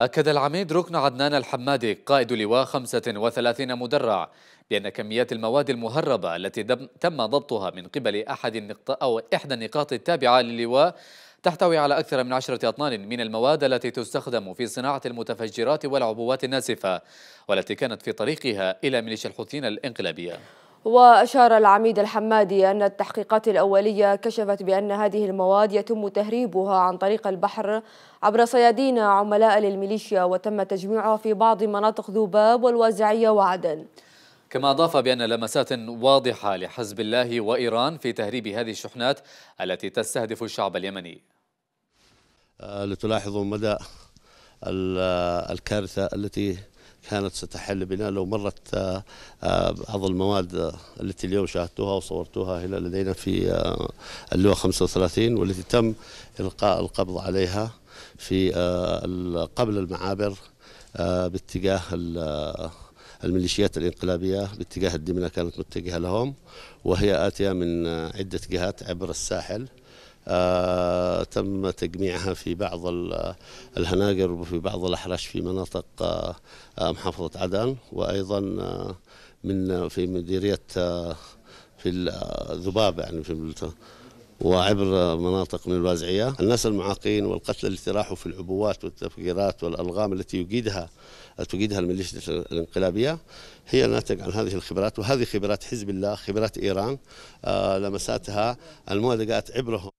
أكد العميد ركن عدنان الحمادي قائد لواء 35 مدرع بأن كميات المواد المهربة التي تم ضبطها من قبل أحد النقط أو إحدى النقاط التابعة للواء تحتوي على أكثر من عشرة أطنان من المواد التي تستخدم في صناعة المتفجرات والعبوات الناسفة والتي كانت في طريقها إلى ميليشيا الحوثيين الإنقلابية وأشار العميد الحمادي أن التحقيقات الأولية كشفت بأن هذه المواد يتم تهريبها عن طريق البحر عبر صيادين عملاء للميليشيا وتم تجميعها في بعض مناطق ذوباب والوازعية وعدن كما أضاف بأن لمسات واضحة لحزب الله وإيران في تهريب هذه الشحنات التي تستهدف الشعب اليمني آه، لتلاحظوا مدى آه، الكارثة التي كانت ستحل بنا لو مرت آه، آه، بعض المواد التي اليوم شاهدتوها وصورتوها هنا لدينا في آه، اللواء 35 والتي تم إلقاء القبض عليها في قبل المعابر باتجاه الميليشيات الانقلابية باتجاه الدمنة كانت متجهة لهم وهي آتية من عدة جهات عبر الساحل آه، تم تجميعها في بعض الهناجر وفي بعض الأحراش في مناطق آه، آه، محافظة عدن وأيضا من في مديرية في الذباب يعني في وعبر مناطق من الوازعية الناس المعاقين والقتلى اللي راحوا في العبوات والتفجيرات والألغام التي يجيدها تجيدها الميليشيا الانقلابية هي ناتج عن هذه الخبرات وهذه خبرات حزب الله خبرات إيران لمساتها المؤلقات عبرهم